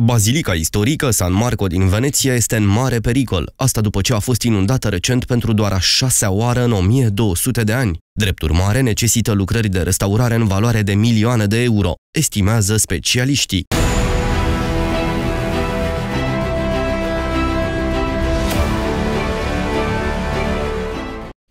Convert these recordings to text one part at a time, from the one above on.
Bazilica istorică San Marco din Veneția este în mare pericol, asta după ce a fost inundată recent pentru doar a șasea oară în 1200 de ani. Drept urmare, necesită lucrări de restaurare în valoare de milioane de euro, estimează specialiștii.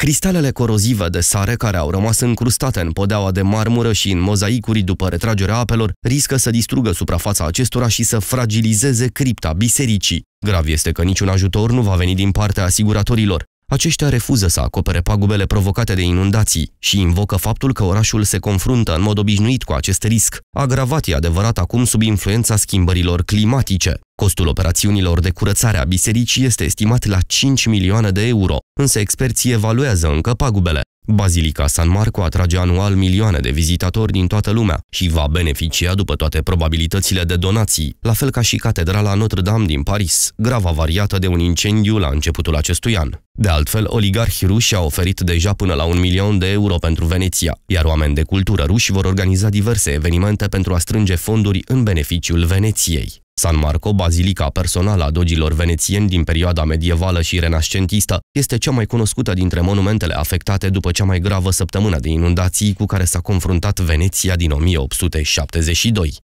Cristalele corozive de sare care au rămas încrustate în podeaua de marmură și în mozaicuri după retragerea apelor riscă să distrugă suprafața acestora și să fragilizeze cripta bisericii. Grav este că niciun ajutor nu va veni din partea asiguratorilor. Aceștia refuză să acopere pagubele provocate de inundații și invocă faptul că orașul se confruntă în mod obișnuit cu acest risc, agravat e adevărat acum sub influența schimbărilor climatice. Costul operațiunilor de curățare a bisericii este estimat la 5 milioane de euro, însă experții evaluează încă pagubele. Bazilica San Marco atrage anual milioane de vizitatori din toată lumea și va beneficia după toate probabilitățile de donații, la fel ca și Catedrala Notre-Dame din Paris, grav avariată de un incendiu la începutul acestui an. De altfel, oligarhii ruși au oferit deja până la un milion de euro pentru Veneția, iar oameni de cultură ruși vor organiza diverse evenimente pentru a strânge fonduri în beneficiul Veneției. San Marco, bazilica personală a dogilor venețieni din perioada medievală și renascentistă, este cea mai cunoscută dintre monumentele afectate după cea mai gravă săptămână de inundații cu care s-a confruntat Veneția din 1872.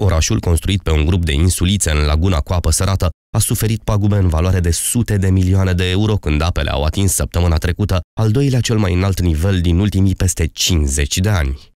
Orașul construit pe un grup de insulițe în laguna cu apă sărată a suferit pagube în valoare de sute de milioane de euro când apele au atins săptămâna trecută al doilea cel mai înalt nivel din ultimii peste 50 de ani.